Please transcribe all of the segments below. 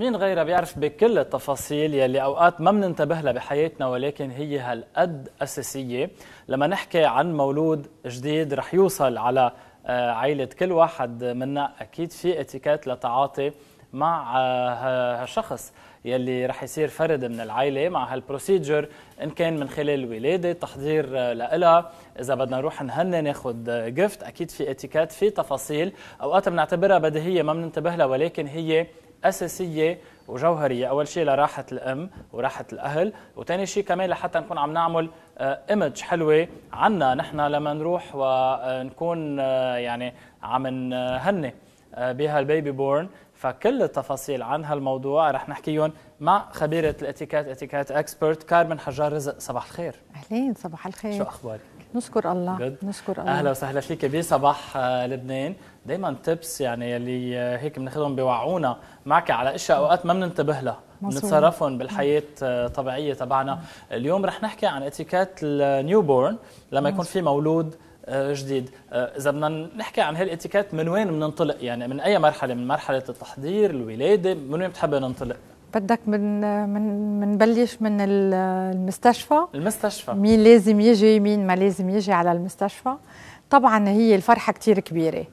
مين غيرها بيعرف بكل التفاصيل يلي اوقات ما بننتبه لها بحياتنا ولكن هي هالقد اساسيه لما نحكي عن مولود جديد رح يوصل على آه، عائله كل واحد منا اكيد في اتيكات لتعاطي مع آه، هالشخص يلي رح يصير فرد من العائلة مع هالبروسيجر إن كان من خلال الولادة تحضير آه، لإلها إذا بدنا نروح نهنى ناخد جفت أكيد في اتيكات في تفاصيل أوقات بنعتبرها بديهية ما بننتبه لها ولكن هي اساسيه وجوهريه اول شيء لراحه الام وراحه الاهل وثاني شيء كمان لحتى نكون عم نعمل ايمج آه، حلوه عنا نحن لما نروح ونكون آه، يعني عم نهني آه، بها البيبي بورن فكل التفاصيل عن هالموضوع رح نحكيهم مع خبيره الاتيكات اتيكات اكسبرت كارمن حجار رزق صباح الخير اهلين صباح الخير شو اخبارك نشكر الله Good. نشكر الله اهلا وسهلا فيك بصباح لبنان دائما تبس يعني اللي هيك بناخذهم بيوعونا معك على اشياء اوقات ما بننتبه لها بنتصرفهم بالحياه الطبيعيه تبعنا اليوم رح نحكي عن اتيكات النيو بورن لما يكون في مولود آه، جديد آه، اذا بدنا نحكي عن هالاتيكات من وين بننطلق يعني من اي مرحله من مرحله التحضير الولاده من وين بتحب ننطلق بدك من من منبلش من المستشفى المستشفى مين لازم يجي مين ما لازم يجي على المستشفى طبعا هي الفرحه كثير كبيره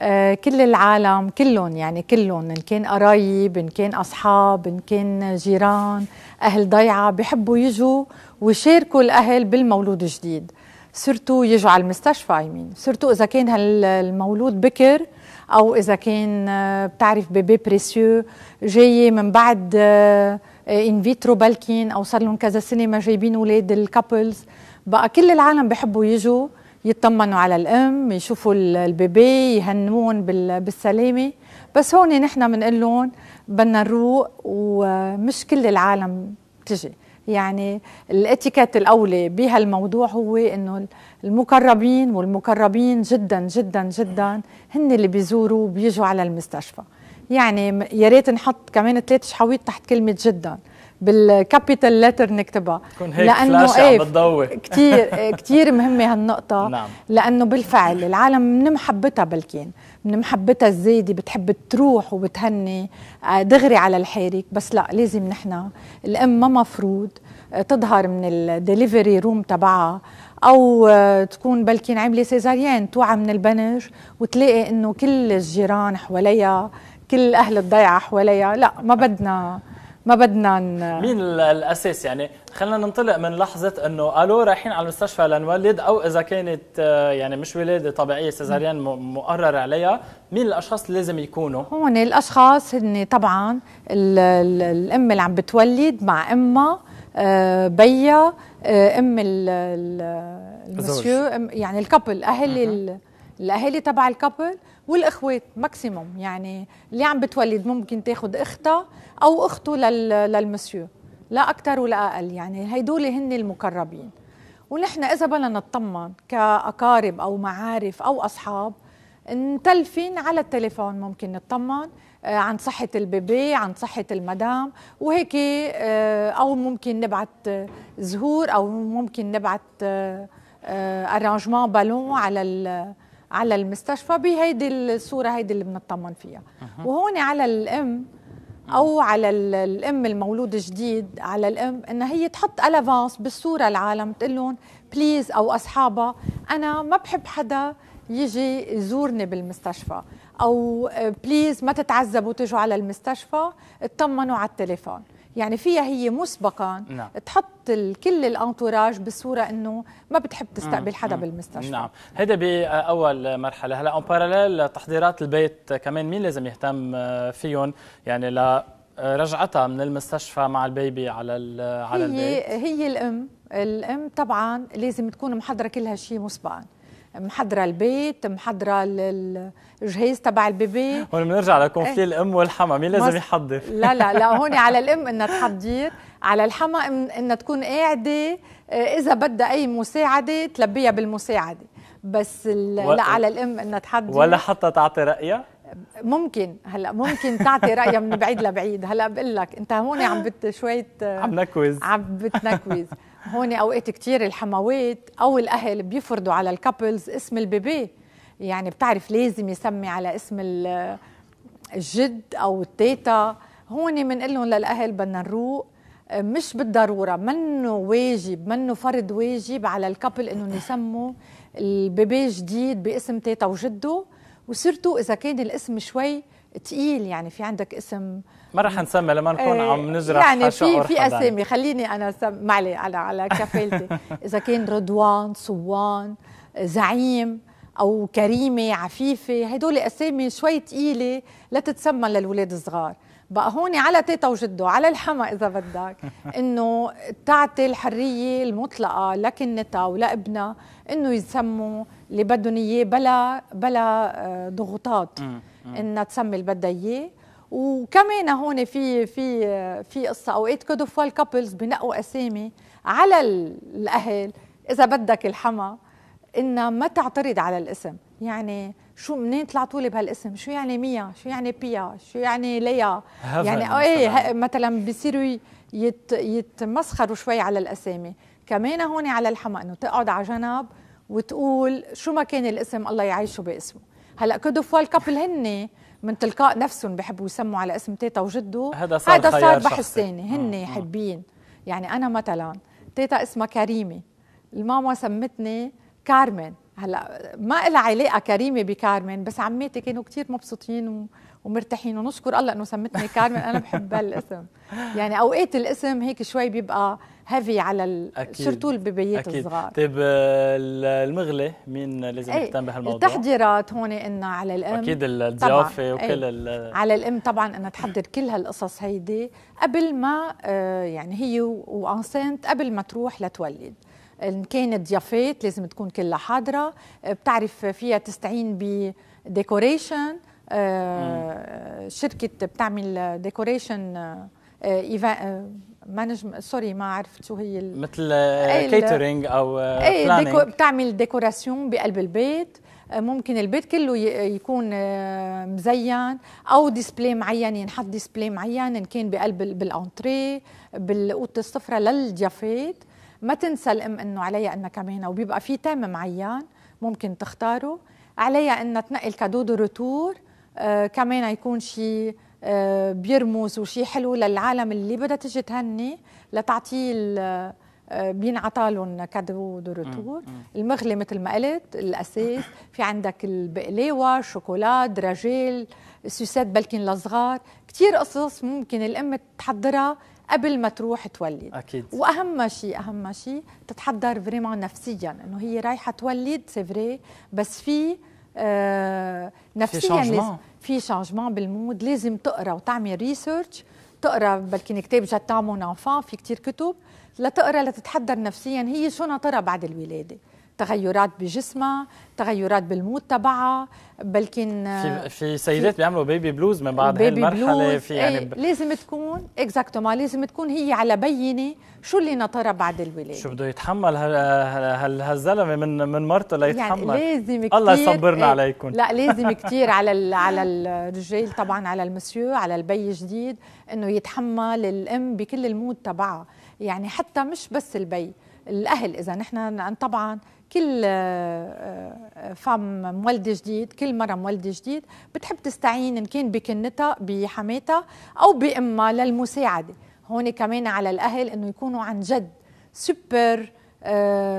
آه، كل العالم كلهم يعني كلهم ان كان قرايب ان كان اصحاب ان كان جيران اهل ضيعه بحبوا يجوا ويشاركوا الاهل بالمولود الجديد صرتوا يجوا على المستشفى يمين صرتوا اذا كان هالمولود بكر او اذا كان آه، بتعرف بيبي بريسيو جاي من بعد انفيترو آه، بلكين او صار لهم كذا سنه ما جايبين اولاد الكابلز بقى كل العالم بحبوا يجوا يطمنوا على الام يشوفوا البيبي يهنون بالسلامه بس هون نحن بنقول لهم بدنا نروق ومش كل العالم تجي يعني الاتيكيت الاولى بهالموضوع هو انه المقربين والمقربين جدا جدا جدا هن اللي بيزوروا وبيجوا على المستشفى يعني يا ريت نحط كمان ثلاث شحاويط تحت كلمه جدا بالكابيتال ليتر نكتبها لانه ايه كثير كثير مهمه هالنقطه نعم. لانه بالفعل العالم من محبتها بلكين من محبتها الزايده بتحب تروح وبتهني آه، دغري على الحيرك بس لا لازم نحن الام ما مفروض آه، تظهر من الدليفري روم تبعها او آه، تكون بلكين عامله سيزاريان توعى من البنج وتلاقي انه كل الجيران حواليها كل اهل الضيعه حواليها لا ما بدنا ما بدنا ن... مين الاساس يعني خلينا ننطلق من لحظه انه قالوا رايحين على المستشفى لنولد او اذا كانت آه، يعني مش ولاده طبيعيه سيزاريان مقرر عليها مين الاشخاص اللي لازم يكونوا هون الاشخاص هن طبعا الـ الـ الام اللي عم بتولد مع امها آه، بيا آه، ام المسيو يعني الكابل اهل الاهالي تبع الكابل والاخوات ماكسيموم يعني اللي عم بتولد ممكن تاخذ اختها او اخته لل... للمسيو لا اكثر ولا اقل يعني هيدول هن المقربين ونحن اذا بدنا نطمن كاقارب او معارف او اصحاب متلفين على التليفون ممكن نطمن آه، عن صحة البيبي عن صحة المدام وهيك آه، أو ممكن نبعت زهور أو ممكن نبعت أرانجمان آه، بالون على على المستشفى بهيدي الصوره هيدي اللي بنطمن فيها وهون على الام او على الام المولود جديد على الام ان هي تحط الافانس بالصوره العالم تقول لهم بليز او اصحابها انا ما بحب حدا يجي يزورني بالمستشفى او بليز ما تتعذبوا تجوا على المستشفى اطمنوا على التليفون يعني فيها هي مسبقا نعم. تحط كل الانتوراج بصوره انه ما بتحب تستقبل حدا بالمستشفى نعم هذا باول مرحله هلا اون باراليل تحضيرات البيت كمان مين لازم يهتم آه، فيهم يعني ل آه، رجعتها من المستشفى مع البيبي على على البيت هي هي الام الام طبعا لازم تكون محضره كل هالشيء مسبقا محضره البيت محضره الجهاز تبع البيبي هون بنرجع لكونفلي إيه. الام والحما مين لازم يحضر لا لا لا هون على الام انها تحضر على الحما انها تكون قاعده إيه، اذا بدها اي مساعده تلبيها بالمساعده بس و... لا على الام انها تحضر ولا حتى تعطي رايها ممكن هلا ممكن تعطي رايها من بعيد لبعيد هلا بقول لك انت هون عم بت شويه عم نكوز عم بتنكوز هون اوقات كتير الحموات او الاهل بيفرضوا على الكابلز اسم البيبي يعني بتعرف لازم يسمي على اسم الجد او التيتا هون بنقول لهم للاهل بدنا نروق مش بالضروره منه واجب منه فرض واجب على الكابل انهم يسموا البيبي جديد باسم تيتا وجده وصرتوا اذا كان الاسم شوي تقيل يعني في عندك اسم ما راح نسمي لما نكون إيه، عم نزرع يعني في في اسامي خليني انا سم... معلي على على كفالتي اذا كان رضوان صوان زعيم او كريمه عفيفه هدول اسامي شوي ثقيله لا تتسمى للاولاد الصغار بقى هون على تيتا وجدو على الحما اذا بدك انه تعطي الحريه المطلقه لكنتها ولابنها انه يسموا اللي بدهم اياه بلا بلا آه، ضغوطات انها تسمي اللي بدها اياه وكمان هون في في في قصه اوقات كود اوف كابلز بنقوا اسامي على الاهل اذا بدك الحما انها ما تعترض على الاسم يعني شو منين طلعتوا لي بهالاسم شو يعني ميا شو يعني بيا شو يعني ليا يعني ايه مثلا بيصيروا يت يتمسخروا شوي على الاسامي كمان هون على الحما انه تقعد على جنب وتقول شو ما كان الاسم الله يعيشه باسمه هلا كود اوف كابل هن من تلقاء نفسهم بحبوا يسموا على اسم تيتا وجده هذا صار, هذا صار بحث ثاني هن حبين يعني انا مثلا تيتا اسمها كريمه الماما سمتني كارمن هلا ما لها علاقه كريمه بكارمن بس عماتي كانوا كثير مبسوطين ومرتاحين ونشكر الله انه سمتني كارمن انا بحب هالاسم يعني اوقات الاسم هيك شوي بيبقى هافي على سورتو البيبيات الصغار طيب المغلي مين لازم يهتم إيه، بهالموضوع التحضيرات هون ان على الام اكيد الضيافه إيه. وكل على الام طبعا انها تحضر كل هالقصص هيدي قبل ما آه، يعني هي وانسنت قبل ما تروح لتولد ان كانت ضيافات لازم تكون كلها حاضره آه، بتعرف فيها تستعين بديكوريشن ديكوريشن آه، شركه بتعمل ديكوريشن مانجمنت سوري ما عرفت شو هي ال... مثل كيترينج آه، او آه، اي ديكو بتعمل ديكوراسيون بقلب البيت آه، ممكن البيت كله يكون مزين او ديسبلاي معين ينحط ديسبلاي معين ان كان بقلب بالانتري بالاوضه الصفراء للضيافات ما تنسى الام انه عليها انها كمان وبيبقى في تيم معين ممكن تختاره عليها انها تنقي الكادو دو روتور آه كمان يكون شيء آه، بيرمز وشي حلو للعالم اللي بدها تجي تهني لتعطيه آه، بينعطى لهم كادو دو روتور المغلي مثل ما قلت الاساس في عندك البقلاوه شوكولا دراجيل سوسات بلكن لصغار كثير قصص ممكن الام تحضرها قبل ما تروح تولد اكيد واهم شيء اهم شيء تتحضر فريمون نفسيا انه هي رايحه تولد سي بس في آه نفسيا في في شانجمون بالمود لازم تقرا وتعمل ريسيرش تقرا بلكي كتاب جاتا مون انفان في كتير كتب لتقرا لتتحضر نفسيا هي شو ناطره بعد الولاده تغيرات بجسمها تغيرات بالمود تبعها بلكن في آه، في سيدات بيعملوا بيبي بلوز من بعد هالمرحله في يعني ب... إيه، لازم تكون اكزاكتومون لازم تكون هي على بينه شو اللي نطرى بعد الولاده شو بده يتحمل هالزلمه من من مرته ليتحمل يعني لازم كتير الله يصبرنا إيه، عليكم لا لازم كثير على على الرجال طبعا على المسيو على البي جديد انه يتحمل الام بكل المود تبعها يعني حتى مش بس البي الاهل اذا نحن طبعا كل آه، آه، فم مولده جديد كل مره مولده جديد بتحب تستعين ان كان بكنتها بحماتها او بامها للمساعده هون كمان على الاهل انه يكونوا عن جد سوبر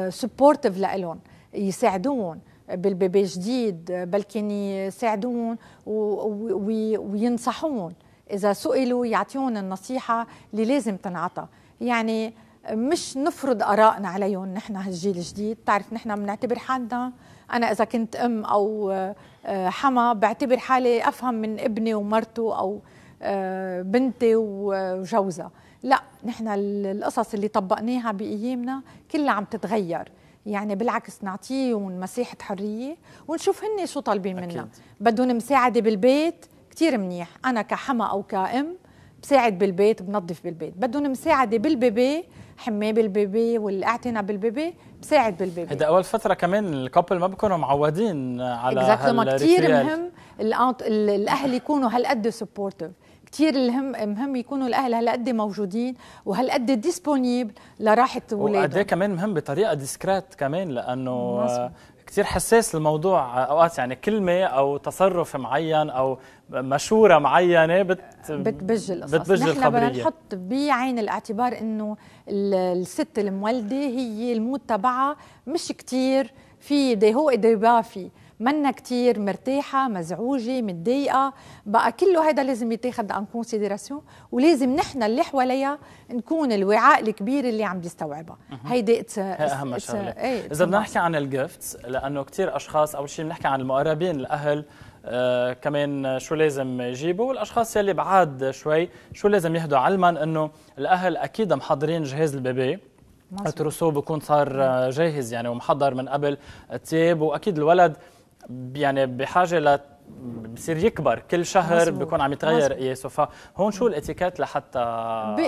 سبورتيف آه، لإلهم يساعدوهم بالبيبي جديد بلكن يساعدوهم وينصحوهم اذا سئلوا يعطيهم النصيحه اللي لازم تنعطى يعني مش نفرض آرائنا عليهم نحن هالجيل الجديد بتعرف نحن بنعتبر حالنا أنا إذا كنت أم أو آه، حما بعتبر حالي أفهم من ابني ومرته أو آه، بنتي وجوزها لا نحن القصص اللي طبقناها بأيامنا كلها عم تتغير يعني بالعكس نعطيهم مساحة حرية ونشوف هن شو طالبين منا بدهم مساعدة بالبيت كتير منيح أنا كحما أو كأم بساعد بالبيت بنظف بالبيت بدهم مساعدة بالبيبي حماه بالبيبي والاعتناء بالبيبي بساعد بالبيبي هيدا اول فتره كمان الكابل ما بكونوا معودين على ما كثير مهم الاهل يكونوا هالقد سبورتيف كثير الهم مهم يكونوا الاهل هالقد موجودين وهالقد ديسبونيبل لراحه اولادهم وقد إيه كمان مهم بطريقه ديسكريت كمان لانه مصر. كثير حساس الموضوع اوقات يعني كلمه او تصرف معين او مشوره معينه بت بتبج القصص بتبج نحن الخبريه نحن بنحط بعين الاعتبار انه الست المولده هي الموت تبعها مش كثير في دي هو دي بافي منا كتير مرتاحة مزعوجة متضايقة بقى كله هيدا لازم يتاخد ان كونسيدراسيون ولازم نحن اللي حواليها نكون الوعاء الكبير اللي عم بيستوعبها هيدي اتس اهم شغله إيه، اذا بدنا نحكي عن الجيفتس لانه كتير اشخاص اول شيء بنحكي عن المقربين الاهل آه كمان شو لازم يجيبوا والاشخاص يلي بعاد شوي شو لازم يهدوا علما انه الاهل اكيد محضرين جهاز البيبي ترسوه بكون صار آه، جاهز يعني ومحضر من قبل التياب واكيد الولد يعني بحاجه ل بصير يكبر كل شهر مزبوط. بيكون عم يتغير قياسه فهون شو الاتيكيت لحتى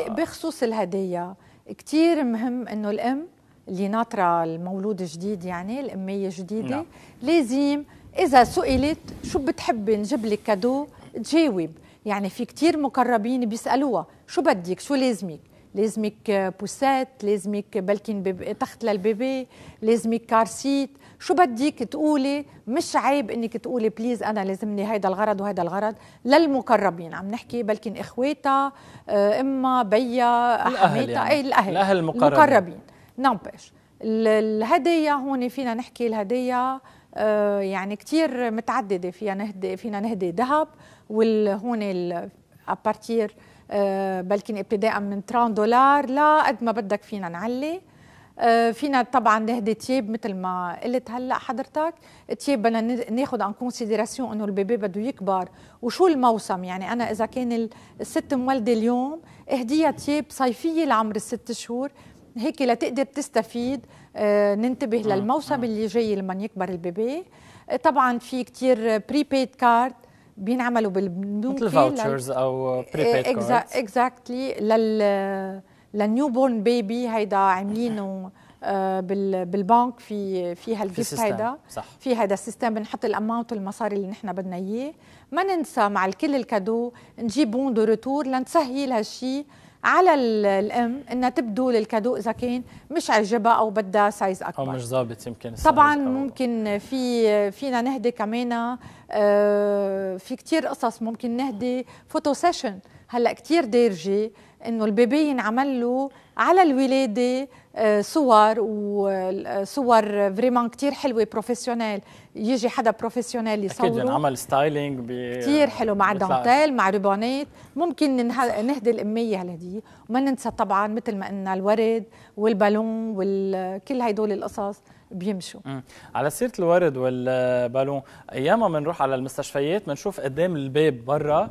بخصوص الهديه كثير مهم انه الام اللي ناطره المولود جديد يعني الاميه الجديده نعم. لازم اذا سئلت شو بتحبي نجيب لك كادو تجاوب يعني في كثير مقربين بيسالوها شو بدك شو لازمك لازمك بوسات لازمك بلكن تخت للبيبي لازمك كارسيت شو بدك تقولي مش عيب انك تقولي بليز انا لازمني هيدا الغرض وهيدا الغرض للمقربين عم نحكي بلكن اخواتها آه، امها بيا حماتها يعني. اي الاهل الاهل المقربين, المقربين. نامبش الهدية هون فينا نحكي الهدية آه، يعني كتير متعددة فيها نهدي فينا نهدي ذهب وهون ابارتير آه، بلكن ابتداء من 30 دولار لا قد ما بدك فينا نعلي آه، فينا طبعا نهدي تياب مثل ما قلت هلا حضرتك تياب بدنا ناخذ ان كونسيديراسيون انه البيبي بده يكبر وشو الموسم يعني انا اذا كان الست مولده اليوم اهديها تياب صيفيه لعمر الست شهور هيك لتقدر تستفيد آه، ننتبه للموسم اللي جاي لما يكبر البيبي آه، طبعا في كتير بريبيد كارد بينعملوا بالبنوك مثل فاوتشرز او بريبيد كارد اكزاكتلي لل للنيو بورن بيبي هيدا عاملينه آه، بالبنك في في هالجيفت هيدا صح. في هذا السيستم بنحط الاماونت المصاري اللي نحن بدنا اياه ما ننسى مع الكل الكادو نجيب بون دو ريتور لنسهل هالشيء على الام انها تبدو للكادو اذا كان مش عجبها او بدها سايز اكبر او مش ظابط يمكن طبعا ممكن في فينا نهدي كمان آه، في كتير قصص ممكن نهدي فوتو سيشن هلا كثير دارجه انه البيبي ينعمل له على الولاده آه، صور وصور فريمون كثير حلوه بروفيسيونيل يجي حدا بروفيسيونيل يصوره اكيد ينعمل ستايلينج ب كثير حلو مع دانتيل مع روبانات ممكن نهدي الاميه هالهديه وما ننسى طبعا مثل ما قلنا الورد والبالون وكل هدول القصص بيمشوا على سيره الورد والبالون ياما بنروح على المستشفيات بنشوف قدام الباب برا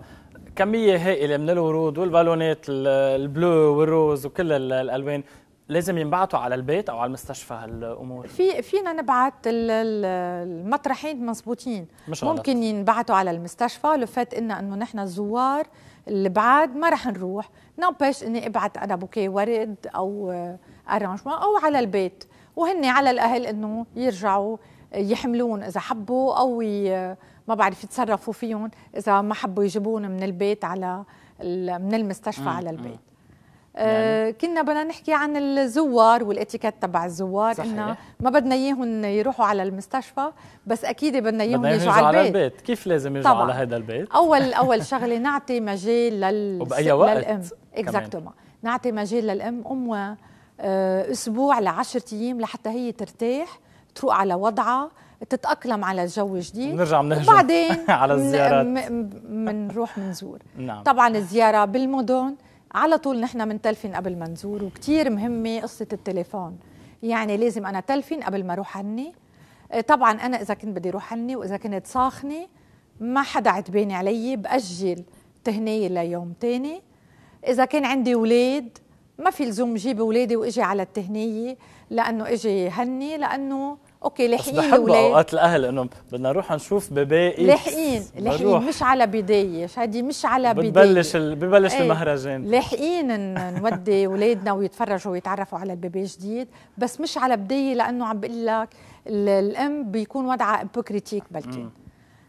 كميه هائله من الورود والبالونات البلو والروز وكل الالوان لازم ينبعثوا على البيت او على المستشفى هالامور في فينا نبعث المطرحين مزبوطين ممكن ينبعثوا على المستشفى لفات انه انه نحن الزوار اللي بعاد ما رح نروح نوبش اني ابعت انا بوكي ورد او ارانجمون او على البيت وهن على الاهل انه يرجعوا يحملون اذا حبوا او ما بعرف يتصرفوا فيهم اذا ما حبوا يجيبون من البيت على من المستشفى مم. على البيت يعني آه، كنا بدنا نحكي عن الزوار والاتيكيت تبع الزوار انه ما بدنا اياهم يروحوا على المستشفى بس اكيد بدنا اياهم يجوا على, على البيت. البيت كيف لازم يجوا على هذا البيت اول اول شغله نعطي مجال لل وباي وقت للام اكزاكتومون نعطي مجال للام ام آه، اسبوع ل 10 ايام لحتى هي ترتاح تروق على وضعها تتاقلم على الجو الجديد ونرجع بنهجم وبعدين على الزيارات بنروح بنزور نعم. طبعا الزياره بالمدن على طول نحن منتلفن قبل ما نزور وكثير مهمه قصه التليفون يعني لازم انا تلفن قبل ما اروح عني آه، طبعا انا اذا كنت بدي اروح عني واذا كنت ساخنه ما حدا عتباني علي باجل تهنيه ليوم تاني اذا كان عندي اولاد ما في لزوم جيب اولادي واجي على التهنيه لانه اجي هني لانه اوكي لاحقين بس بحب اوقات الاهل انه بدنا نروح نشوف بيبي اكس لحقين لاحقين مش على بدايه شادي مش على بدايه ببلش ال... ببلش ايه المهرجان لاحقين نودي اولادنا ويتفرجوا ويتعرفوا على البيبي جديد بس مش على بدايه لانه عم بقول لك الام بيكون وضعها امبوكريتيك بلكي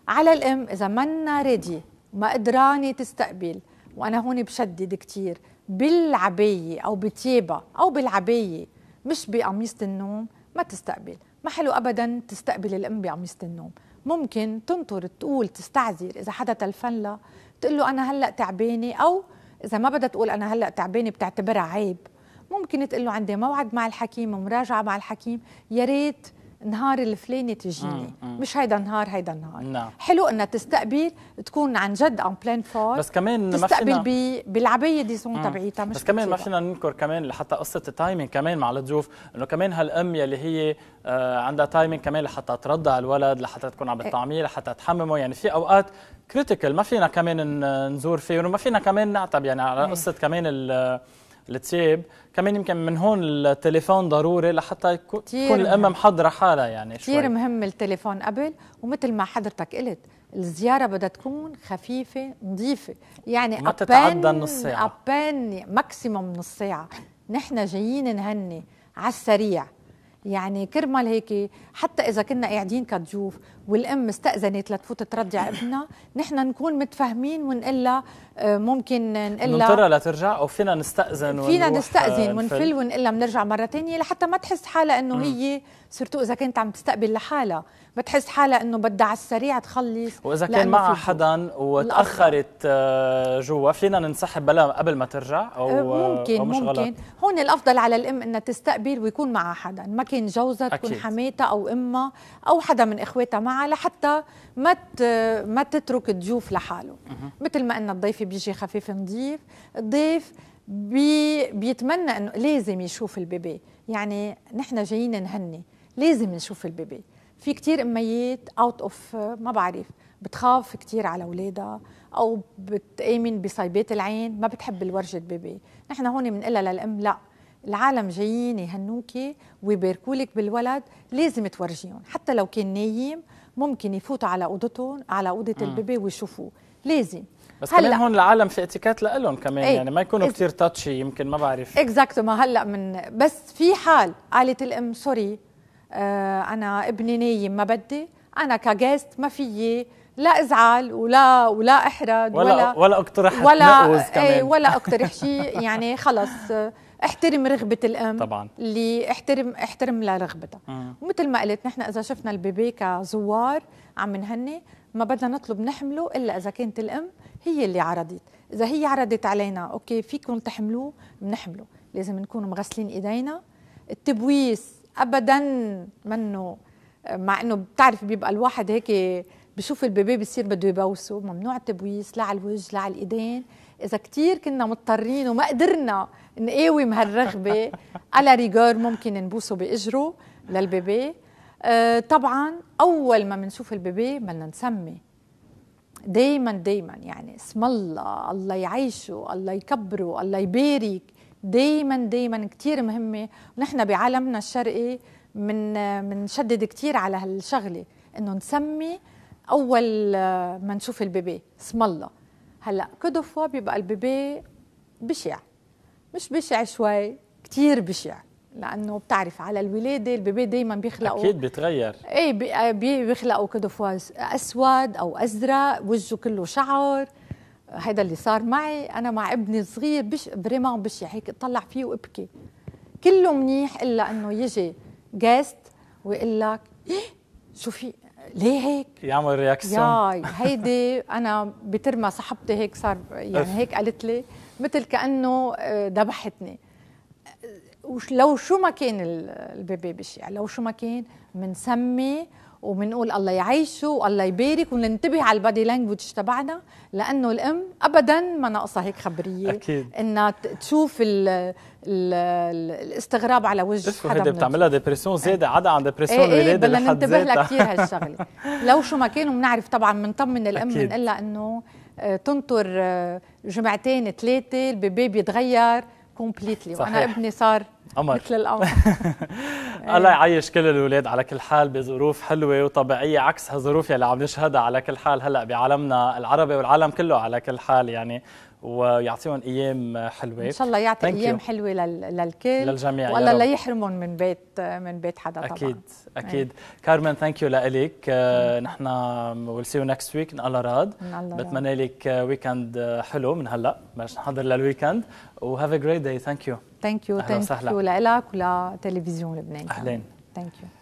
على الام اذا منا ريدي ما قدرانه تستقبل وانا هون بشدد كثير بالعبايه او بتيابها او بالعبايه مش بقميصه النوم ما تستقبل ما حلو ابدا تستقبل الام بعميصه النوم ممكن تنطر تقول تستعذر اذا حدا تلفن لها تقول له انا هلا تعبانه او اذا ما بدها تقول انا هلا تعبانه بتعتبرها عيب ممكن تقول له عندي موعد مع الحكيم ومراجعه مع الحكيم يا ريت نهار الفلاني تجيني مش هيدا النهار هيدا النهار نعم. حلو انها تستقبل تكون عن جد ان بلان فور بس كمان تستقبل ما فينا... بالعبايه دي سون تبعيتها مش بس كمان ما فينا ننكر كمان لحتى قصه التايمينج كمان مع الضيوف انه كمان هالام يلي هي آه، عندها تايمينج كمان لحتى ترضع الولد لحتى تكون عم إيه. بتطعميه لحتى تحممه يعني في اوقات كريتيكال ما فينا كمان نزور فيه وما فينا كمان نعتب يعني على إيه. قصه كمان التياب كمان يمكن من هون التليفون ضروري لحتى تكون الام محضره حالها يعني كثير مهم التليفون قبل ومثل ما حضرتك قلت الزياره بدها تكون خفيفه نظيفه يعني ما تتعدى نص ساعه ابان ماكسيموم نص ساعه نحن جايين نهني على السريع يعني كرمال هيك حتى اذا كنا قاعدين كضيوف والام استاذنت لتفوت ترضع ابنها نحن نكون متفاهمين ونقول لها آه، ممكن نقول لها ننطرها لترجع او فينا نستاذن فينا آه، نستاذن ونفل ونقول لها بنرجع مره ثانيه لحتى ما تحس حالها انه هي سورتو اذا كانت عم تستقبل لحالها بتحس حالها انه بدها على السريع تخلص واذا كان معها حدا وتاخرت آه، جوا فينا ننسحب بلا قبل ما ترجع او ممكن أو مش ممكن غلط. هون الافضل على الام انها تستقبل ويكون معها حدا ما كان جوزها تكون حماتها او امها او حدا من اخواتها معها لحتى ما ما تترك الضيوف لحاله مثل ما قلنا الضيف بيجي خفيف نظيف الضيف بي بيتمنى انه لازم يشوف البيبي يعني نحن جايين نهني لازم نشوف البيبي في كثير اميات اوت اوف ما بعرف بتخاف كثير على اولادها او بتامن بصيبات العين ما بتحب الورجه بيبي نحن هون بنقلها للام لا العالم جايين يهنوكي ويباركولك بالولد لازم تورجيهم حتى لو كان نايم ممكن يفوتوا على اوضتهم على اوضه البيبي ويشوفوه لازم بس هلا كمان هون العالم في اتيكات لهم كمان ايه يعني ما يكونوا إز... كثير تاتشي يمكن ما بعرف اكزاكتو هلا من بس في حال قالت الام سوري آه انا ابني نايم ما بدي انا كجاست ما فيي لا ازعل ولا ولا احرد ولا ولا, اقترح ولا ايه ولا اقترح شيء يعني خلص احترم رغبه الام طبعا اللي احترم احترم لرغبتها ومثل ما قلت نحن اذا شفنا البيبي كزوار عم نهني ما بدنا نطلب نحمله الا اذا كانت الام هي اللي عرضت اذا هي عرضت علينا اوكي فيكم تحملوه بنحمله لازم نكون مغسلين ايدينا التبويس ابدا منه مع انه بتعرف بيبقى الواحد هيك بشوف البيبي بصير بده يبوسه ممنوع التبويس لا على الوجه لا على الايدين اذا كثير كنا مضطرين وما قدرنا نقاوم هالرغبه على ريغور ممكن نبوسه باجره للبيبي آه طبعا اول ما بنشوف البيبي بدنا نسمي دايما دايما يعني اسم الله الله يعيشه الله يكبره الله يبارك دايما دايما كثير مهمه ونحن بعالمنا الشرقي من منشدد كثير على هالشغله انه نسمي اول آه، ما نشوف البيبي اسم الله هلا كدفه بيبقى البيبي بشع مش بشع شوي كتير بشع لانه بتعرف على الولاده البيبي دايما بيخلقوا اكيد بيتغير ايه بي آه، بيخلقوا فوا اسود او ازرق وجهه كله شعر هذا اللي صار معي انا مع ابني الصغير بش بريمان بشع هيك اطلع فيه وابكي كله منيح الا انه يجي جاست ويقول لك إيه، شو في ليه هيك؟ يعمل رياكسيون ياي هيدي انا بترمى صاحبتي هيك صار يعني هيك قالت لي مثل كانه آه، ذبحتني لو شو ما كان البيبي بشيع يعني لو شو ما كان بنسمي وبنقول الله يعيشه والله يبارك وننتبه على البادي لانجوج تبعنا لانه الام ابدا ما ناقصها هيك خبريه اكيد انها تشوف ال ال الاستغراب على وجه حدا هيدي بتعملها ديبرسيون زياده عدا عن ديبرسيون الولاده ايه, إيه، بدنا ننتبه لها كثير هالشغله لو شو ما كانوا بنعرف طبعا بنطمن الام بنقول لها انه آه، تنطر آه، جمعتين ثلاثه البيبي بيتغير كومبليتلي وانا ابني صار مثل القمر إيه. الله يعيش كل الاولاد على كل حال بظروف حلوه وطبيعيه عكس هالظروف يلي عم نشهدها على كل حال هلا بعالمنا العربي والعالم كله على كل حال يعني ويعطيهم ايام حلوه ان شاء الله يعطي Thank ايام you. حلوه للكل للجميع والله لا يحرمهم من بيت من بيت حدا طبعا اكيد اكيد إيه. كارمن ثانك يو لك نحن ويل سي يو نكست ويك ان الله راد بتمنى لك ويكند آه، آه، حلو من هلا باش نحضر للويكند وهاف ا جريت داي ثانك يو ثانك يو ثانك يو لك ولتلفزيون لبنان اهلا ثانك يو